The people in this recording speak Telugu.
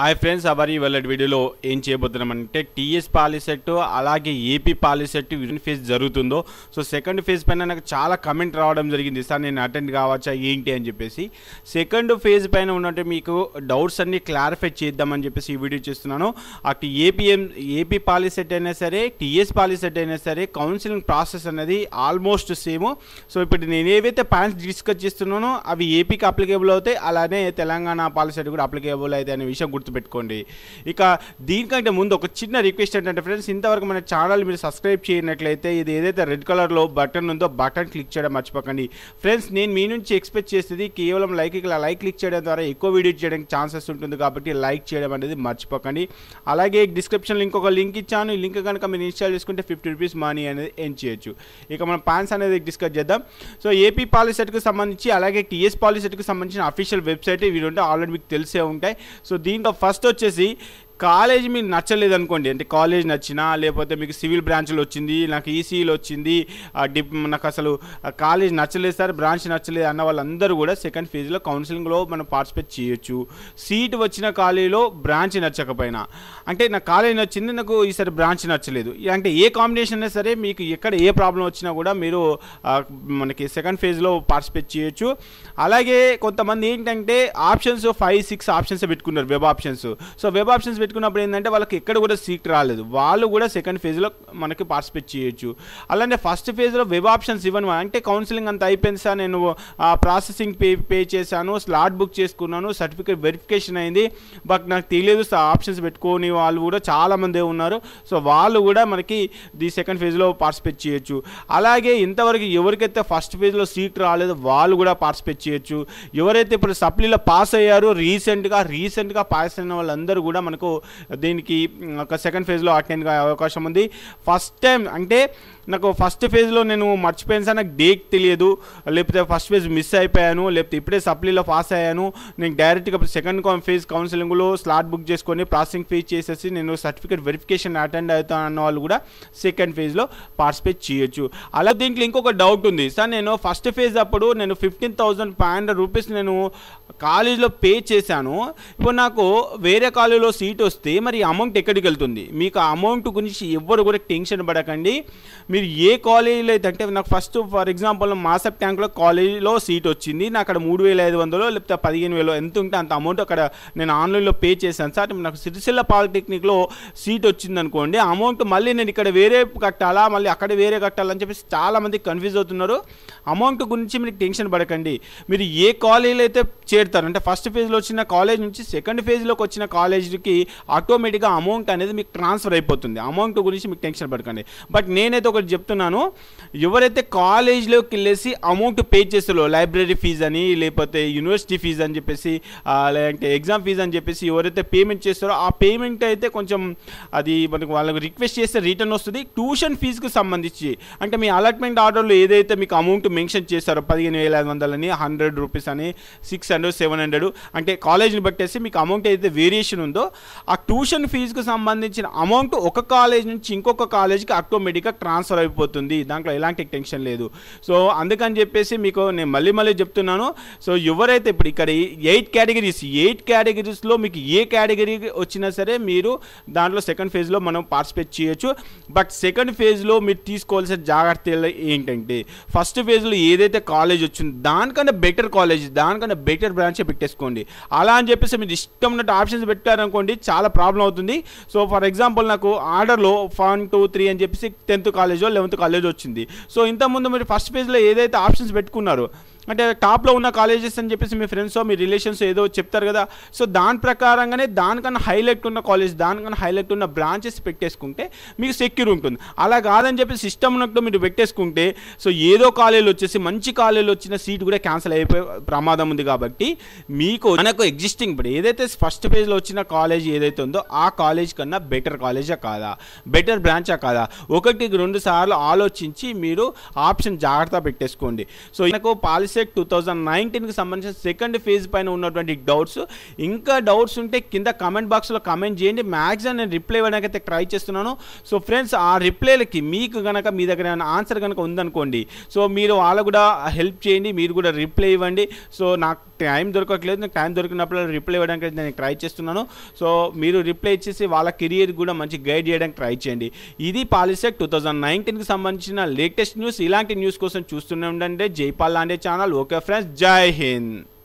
హాయ్ ఫ్రెండ్స్ అవర్ ఈ ఇవాళ వీడియోలో ఏం చేయబోతున్నామంటే టీఎస్ పాలిసెట్ అలాగే ఏపీ పాలిసెట్ విన్ ఫేజ్ జరుగుతుందో సో సెకండ్ ఫేజ్ పైన నాకు చాలా కమెంట్ రావడం జరిగింది సార్ నేను అటెండ్ కావచ్చా ఏంటి అని చెప్పేసి సెకండ్ ఫేజ్ పైన ఉన్నట్టు మీకు డౌట్స్ అన్నీ క్లారిఫై చేద్దామని చెప్పేసి ఈ వీడియో చేస్తున్నాను అటు ఏపీఎం ఏపీ పాలిసెట్ అయినా సరే టీఎస్ పాలిసెట్ అయినా సరే కౌన్సిలింగ్ ప్రాసెస్ అనేది ఆల్మోస్ట్ సేమ్ సో ఇప్పుడు నేను ఏవైతే పాయింట్స్ డిస్కస్ చేస్తున్నానో అవి ఏపీకి అప్లికేబుల్ అవుతాయి అలానే తెలంగాణ పాలిసెట్ కూడా అప్లికేబుల్ అవుతాయి అనే విషయం గుర్తు గుర్తుపెట్టుకోండి ఇక దీనికంటే ముందు ఒక చిన్న రిక్వెస్ట్ ఏంటంటే ఫ్రెండ్స్ ఇంతవరకు మన ఛానల్ మీరు సబ్స్క్రైబ్ చేయనట్లయితే ఇది ఏదైతే రెడ్ కలర్లో బటన్ ఉందో బటన్ క్లిక్ చేయడం మర్చిపోకండి ఫ్రెండ్స్ నేను మీ నుంచి ఎక్స్పెక్ట్ చేసేది కేవలం లైక్ ఇలా లైక్ క్లిక్ చేయడం ద్వారా ఎక్కువ వీడియో చేయడానికి ఛాన్సెస్ ఉంటుంది కాబట్టి లైక్ చేయడం అనేది మర్చిపోకండి అలాగే డిస్క్రిప్షన్లో ఇంకొక లింక్ ఇచ్చాను ఈ లింక్ కనుక మీరు ఇన్స్టాల్ చేసుకుంటే ఫిఫ్టీ రూపీస్ మనీ అనేది ఎన్ చేయొచ్చు ఇక మనం పాన్స్ అనేది డిస్కస్ చేద్దాం సో ఏపీ పాలిసెట్కి సంబంధించి అలాగే టీఎస్ పాలిసెట్కి సంబంధించిన అఫీషియల్ వెబ్సైట్ ఇవి ఉంటే ఆల్రెడీ మీకు తెలిసే ఉంటాయి సో దీంట్లో फस्टे కాలేజ్ మీకు నచ్చలేదు అనుకోండి అంటే కాలేజ్ నచ్చినా లేకపోతే మీకు సివిల్ బ్రాంచ్లో వచ్చింది నాకు ఈసీలో వచ్చింది డిప్ నాకు అసలు కాలేజ్ నచ్చలేదు సార్ బ్రాంచ్ నచ్చలేదు అన్న వాళ్ళందరూ కూడా సెకండ్ ఫేజ్లో కౌన్సిలింగ్లో మనం పార్టిసిపేట్ చేయొచ్చు సీట్ వచ్చిన కాలేజీలో బ్రాంచ్ నచ్చకపోయినా అంటే నాకు కాలేజ్ నచ్చింది నాకు ఈసారి బ్రాంచ్ నచ్చలేదు అంటే ఏ కాంబినేషన్ అయినా సరే మీకు ఎక్కడ ఏ ప్రాబ్లం వచ్చినా కూడా మీరు మనకి సెకండ్ ఫేజ్లో పార్టిసిపేట్ చేయొచ్చు అలాగే కొంతమంది ఏంటంటే ఆప్షన్స్ ఫైవ్ సిక్స్ ఆప్షన్స్ పెట్టుకున్నారు web options so web options పెట్టుకున్నప్పుడు ఏంటంటే వాళ్ళకి ఎక్కడ కూడా సీట్ రాలేదు వాళ్ళు కూడా సెకండ్ ఫేజ్లో మనకి పార్టిసిపేట్ చేయొచ్చు అలానే ఫస్ట్ ఫేజ్లో వెబ్ ఆప్షన్స్ ఇవ్వను అంటే కౌన్సిలింగ్ అంత అయిపోయింది సార్ నేను ప్రాసెసింగ్ పే పే చేశాను స్లాట్ బుక్ చేసుకున్నాను సర్టిఫికేట్ వెరిఫికేషన్ అయింది బట్ నాకు తెలియదు ఆప్షన్స్ పెట్టుకొని వాళ్ళు కూడా చాలామంది ఉన్నారు సో వాళ్ళు కూడా మనకి ది సెకండ్ ఫేజ్లో పార్టిసిపేట్ చేయొచ్చు అలాగే ఇంతవరకు ఎవరికైతే ఫస్ట్ ఫేజ్లో సీట్ రాలేదు వాళ్ళు కూడా పార్టిసిపేట్ చేయొచ్చు ఎవరైతే ఇప్పుడు సప్లీలో పాస్ అయ్యారో రీసెంట్గా రీసెంట్గా పాస్ అయిన వాళ్ళందరూ కూడా మనకు దీనికి ఒక సెకండ్ ఫేజ్లో అటెండ్ కాయే అవకాశం ఉంది ఫస్ట్ టైం అంటే నాకు ఫస్ట్ ఫేజ్లో నేను మర్చిపోయాను సార్ నాకు డేట్ తెలియదు లేకపోతే ఫస్ట్ ఫేజ్ మిస్ అయిపోయాను లేకపోతే ఇప్పుడే సప్లీలో పాస్ అయ్యాను నేను డైరెక్ట్గా సెకండ్ ఫేజ్ కౌన్సిలింగ్లో స్లాట్ బుక్ చేసుకొని ప్రాసెసింగ్ ఫీజ్ చేసేసి నేను సర్టిఫికేట్ వెరిఫికేషన్ అటెండ్ అవుతాను అన్న వాళ్ళు కూడా సెకండ్ ఫేజ్లో పార్టిసిపేట్ చేయొచ్చు అలా దీంట్లో ఇంకొక డౌట్ ఉంది సార్ నేను ఫస్ట్ ఫేజ్ అప్పుడు నేను fifteen thousand five hundred rupees నేను కాలేజ్లో పే చేశాను ఇప్పుడు నాకు వేరే కాలేజ్లో సీట్ వస్తే మరి అమౌంట్ ఎక్కడికి వెళ్తుంది మీకు ఆ అమౌంట్ గురించి ఎవ్వరు కూడా టెన్షన్ పడకండి మీరు ఏ కాలేజీలో అయితే అంటే నాకు ఫస్ట్ ఫర్ ఎగ్జాంపుల్ మాసప్ ట్యాంక్లో కాలేజీలో సీట్ వచ్చింది నాకు అక్కడ మూడు వేల ఐదు వందలో లేకపోతే పదిహేను వేలు ఎంత ఉంటే అంత అమౌంట్ అక్కడ నేను ఆన్లైన్లో పే చేశాను సార్ నాకు సిరిసిల్ల పాలిటెక్నిక్లో సీట్ వచ్చింది అనుకోండి అమౌంట్ మళ్ళీ నేను ఇక్కడ వేరే కట్టాలా మళ్ళీ అక్కడ వేరే కట్టాలని చెప్పేసి చాలామంది కన్ఫ్యూజ్ అవుతున్నారు అమౌంట్ గురించి మీరు టెన్షన్ పడకండి మీరు ఏ కాలేజీలో అయితే చేరుతారు అంటే ఫస్ట్ ఫేజ్లో వచ్చిన కాలేజ్ నుంచి సెకండ్ ఫేజ్లోకి వచ్చిన కాలేజీకి ఆటోమేటిక్గా అమౌంట్ అనేది మీకు ట్రాన్స్ఫర్ అయిపోతుంది అమౌంట్ గురించి మీకు టెన్షన్ పడకండి బట్ నేనైతే ఒకటి చెప్తున్నాను ఎవరైతే కాలేజ్లోకి వెళ్ళేసి అమౌంట్ పే చేస్తారో లైబ్రరీ ఫీజ్ అని లేకపోతే యూనివర్సిటీ ఫీజ్ అని చెప్పేసి లేదంటే ఎగ్జామ్ ఫీజ్ అని చెప్పేసి ఎవరైతే పేమెంట్ చేస్తారో ఆ పేమెంట్ అయితే కొంచెం అది మనకు వాళ్ళకి రిక్వెస్ట్ చేస్తే రిటర్న్ వస్తుంది ట్యూషన్ ఫీజుకి సంబంధించి అంటే మీ అలాట్మెంట్ ఆర్డర్లో ఏదైతే మీకు అమౌంట్ మెన్షన్ చేస్తారో పదిహేను వేల ఐదు వందలని హండ్రెడ్ రూపీస్ అని సిక్స్ హండ్రెడ్ సెవెన్ హండ్రెడ్ అంటే కాలేజ్ని బట్టేసి మీకు అమౌంట్ ఏదైతే వేరియేషన్ ఉందో ఆ ట్యూషన్ ఫీజుకు సంబంధించిన అమౌంట్ ఒక కాలేజ్ నుంచి ఇంకొక కాలేజ్కి ఆటోమేటిక్గా ట్రాన్స్ఫర్ అయిపోతుంది దాంట్లో ఎలాంటి టెన్షన్ లేదు సో అందుకని చెప్పేసి మీకు నేను మళ్ళీ మళ్ళీ చెప్తున్నాను సో ఎవరైతే ఇప్పుడు ఇక్కడ ఎయిట్ కేటగిరీస్ ఎయిట్ కేటగిరీస్లో మీకు ఏ కేటగిరీ వచ్చినా సరే మీరు దాంట్లో సెకండ్ ఫేజ్లో మనం పార్టిసిపేట్ చేయొచ్చు బట్ సెకండ్ ఫేజ్లో మీరు తీసుకోవాల్సిన జాగ్రత్తలు ఏంటంటే ఫస్ట్ ఫేజ్లో ఏదైతే కాలేజ్ వచ్చిందో దానికన్నా బెటర్ కాలేజ్ దానికన్నా బెటర్ బ్రాంచే పెట్టేసుకోండి అలా అని చెప్పేసి మీరు ఇష్టం ఉన్నట్టు ఆప్షన్స్ పెట్టారనుకోండి చాలా ప్రాబ్లం అవుతుంది సో ఫర్ ఎగ్జాంపుల్ నాకు ఆర్డర్లో వన్ టూ త్రీ అని చెప్పేసి టెన్త్ కాలేజో లెవెన్త్ కాలేజ్ వచ్చింది సో ఇంతకుముందు మీరు ఫస్ట్ పేజ్లో ఏదైతే ఆప్షన్స్ పెట్టుకున్నారో అంటే టాప్లో ఉన్న కాలేజెస్ అని చెప్పేసి మీ ఫ్రెండ్స్ మీ రిలేషన్స్ ఏదో చెప్తారు కదా సో దాని ప్రకారంగానే దానికన్నా హైలైట్ ఉన్న కాలేజ్ దానికన్నా హైలైట్ ఉన్న బ్రాంచెస్ పెట్టేసుకుంటే మీకు సెక్యూర్ ఉంటుంది అలా కాదని చెప్పి సిస్టమ్ ఉన్నట్టు మీరు పెట్టేసుకుంటే సో ఏదో కాలేజీలు వచ్చేసి మంచి కాలేజీలు వచ్చిన సీట్ కూడా క్యాన్సిల్ అయిపోయే ప్రమాదం ఉంది కాబట్టి మీకు మనకు ఎగ్జిస్టింగ్ ఇప్పుడు ఏదైతే ఫస్ట్ పేజ్లో వచ్చిన కాలేజ్ ఏదైతే ఉందో ఆ కాలేజ్ కన్నా బెటర్ కాలేజా కాదా బెటర్ బ్రాంచా కాదా ఒకటి రెండు సార్లు ఆలోచించి మీరు ఆప్షన్ జాగ్రత్త పెట్టేసుకోండి సో మనకు పాలసీ బీసెట్ టూ థౌజండ్ నైన్టీన్కి సంబంధించిన సెకండ్ ఫేజ్ పైన ఉన్నటువంటి డౌట్స్ ఇంకా డౌట్స్ ఉంటే కింద కామెంట్ బాక్స్లో కామెంట్ చేయండి మ్యాక్సిమం నేను రిప్లై ఇవ్వడానికి అయితే ట్రై చేస్తున్నాను సో ఫ్రెండ్స్ ఆ రిప్లైలకి మీకు కనుక మీ దగ్గర ఏమైనా ఆన్సర్ కనుక ఉందనుకోండి సో మీరు వాళ్ళు కూడా హెల్ప్ చేయండి మీరు కూడా రిప్లై ఇవ్వండి సో నాకు టైం దొరకట్లేదు నేను టైం దొరికినప్పుడు రిప్లై ఇవ్వడానికి నేను ట్రై చేస్తున్నాను సో మీరు రిప్లై ఇచ్చేసి వాళ్ళ కెరియర్ కూడా మంచి గైడ్ చేయడానికి ట్రై చేయండి ఇది పాలిసెట్ టూ థౌజండ్ నైన్టీన్కి సంబంధించిన లేటెస్ట్ న్యూస్ ఇలాంటి న్యూస్ కోసం చూస్తూనే ఉండండి జైపాల్ లాంటి ఛానల్ ओके फ्रेंड्स जय हिंद